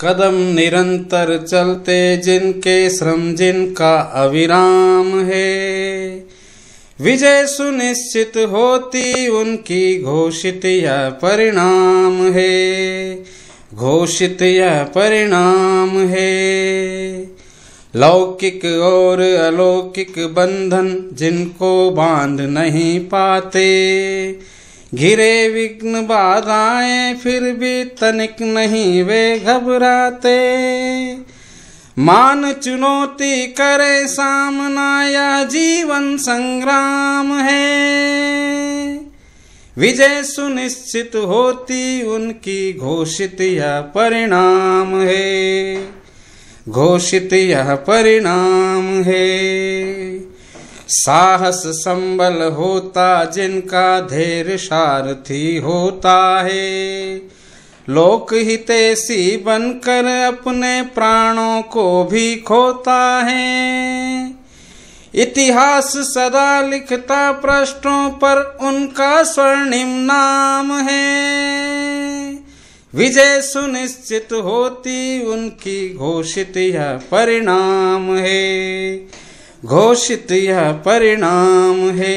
कदम निरंतर चलते जिनके श्रम जिनका अविराम है विजय सुनिश्चित होती उनकी घोषित यह परिणाम है घोषित यह परिणाम है लौकिक और अलौकिक बंधन जिनको बांध नहीं पाते घिरे विघ्न बाधाए फिर भी तनिक नहीं वे घबराते मान चुनौती करे सामना या जीवन संग्राम है विजय सुनिश्चित होती उनकी घोषित यह परिणाम है घोषित यह परिणाम है साहस संबल होता जिनका धैर्य सारथी होता है लोक हितेशी बनकर अपने प्राणों को भी खोता है इतिहास सदा लिखता प्रश्नों पर उनका स्वर्णिम नाम है विजय सुनिश्चित होती उनकी घोषित यह परिणाम है घोषित यह परिणाम है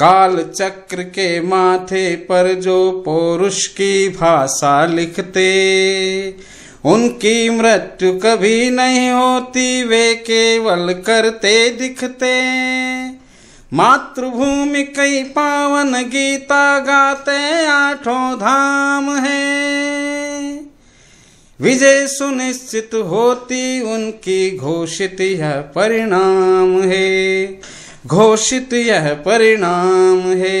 काल चक्र के माथे पर जो पौरुष की भाषा लिखते उनकी मृत्यु कभी नहीं होती वे केवल करते दिखते मातृभूमि कई पावन गीता गाते आठों धाम है विजय सुनिश्चित होती उनकी घोषित यह परिणाम है घोषित यह परिणाम है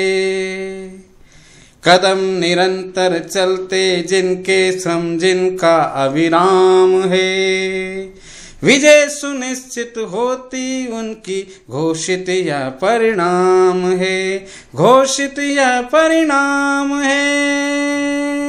कदम निरंतर चलते जिनके श्रम जिनका अविराम है विजय सुनिश्चित होती उनकी घोषित यह परिणाम है घोषित यह परिणाम है